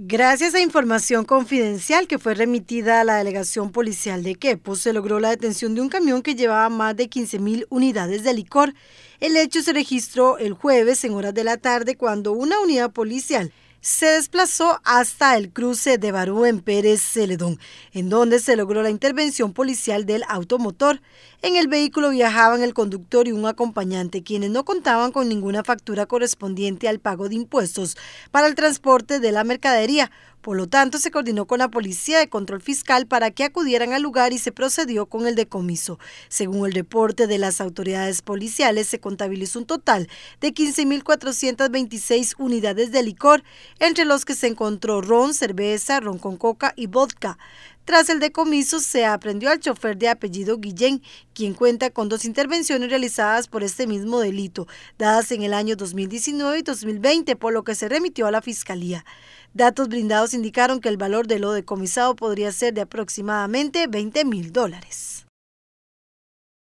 Gracias a información confidencial que fue remitida a la delegación policial de Quepo, se logró la detención de un camión que llevaba más de 15.000 unidades de licor. El hecho se registró el jueves en horas de la tarde cuando una unidad policial se desplazó hasta el cruce de Barú en Pérez Celedón, en donde se logró la intervención policial del automotor. En el vehículo viajaban el conductor y un acompañante, quienes no contaban con ninguna factura correspondiente al pago de impuestos para el transporte de la mercadería, por lo tanto, se coordinó con la Policía de Control Fiscal para que acudieran al lugar y se procedió con el decomiso. Según el reporte de las autoridades policiales, se contabilizó un total de 15.426 unidades de licor, entre los que se encontró ron, cerveza, ron con coca y vodka. Tras el decomiso se aprendió al chofer de apellido Guillén, quien cuenta con dos intervenciones realizadas por este mismo delito, dadas en el año 2019 y 2020, por lo que se remitió a la Fiscalía. Datos brindados indicaron que el valor de lo decomisado podría ser de aproximadamente 20 mil dólares.